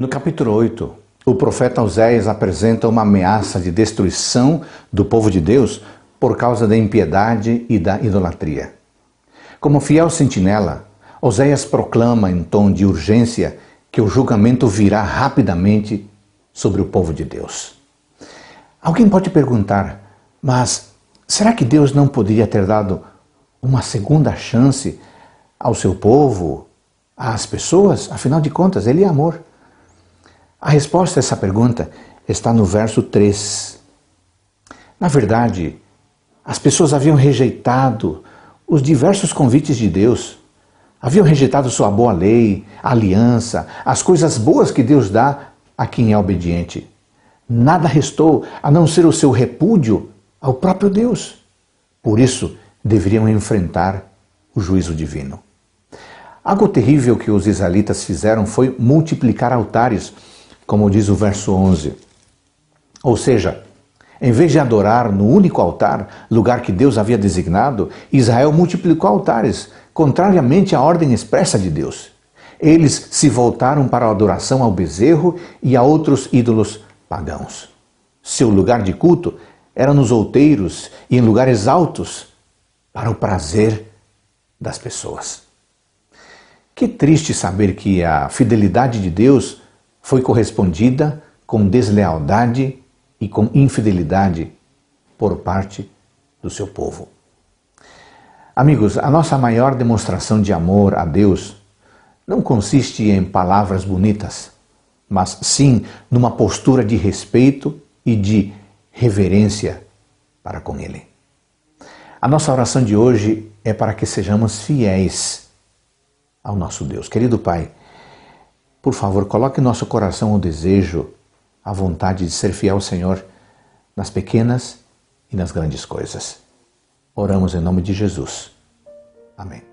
No capítulo 8, o profeta Oséias apresenta uma ameaça de destruição do povo de Deus por causa da impiedade e da idolatria. Como fiel sentinela, Oséias proclama em tom de urgência que o julgamento virá rapidamente sobre o povo de Deus. Alguém pode perguntar, mas será que Deus não poderia ter dado uma segunda chance ao seu povo, às pessoas? Afinal de contas, Ele é amor. A resposta a essa pergunta está no verso 3. Na verdade, as pessoas haviam rejeitado os diversos convites de Deus. Haviam rejeitado sua boa lei, aliança, as coisas boas que Deus dá a quem é obediente. Nada restou a não ser o seu repúdio ao próprio Deus. Por isso, deveriam enfrentar o juízo divino. Algo terrível que os israelitas fizeram foi multiplicar altares como diz o verso 11. Ou seja, em vez de adorar no único altar, lugar que Deus havia designado, Israel multiplicou altares, contrariamente à ordem expressa de Deus. Eles se voltaram para a adoração ao bezerro e a outros ídolos pagãos. Seu lugar de culto era nos outeiros e em lugares altos, para o prazer das pessoas. Que triste saber que a fidelidade de Deus foi correspondida com deslealdade e com infidelidade por parte do seu povo. Amigos, a nossa maior demonstração de amor a Deus não consiste em palavras bonitas, mas sim numa postura de respeito e de reverência para com Ele. A nossa oração de hoje é para que sejamos fiéis ao nosso Deus. Querido Pai, por favor, coloque em nosso coração o desejo, a vontade de ser fiel ao Senhor nas pequenas e nas grandes coisas. Oramos em nome de Jesus. Amém.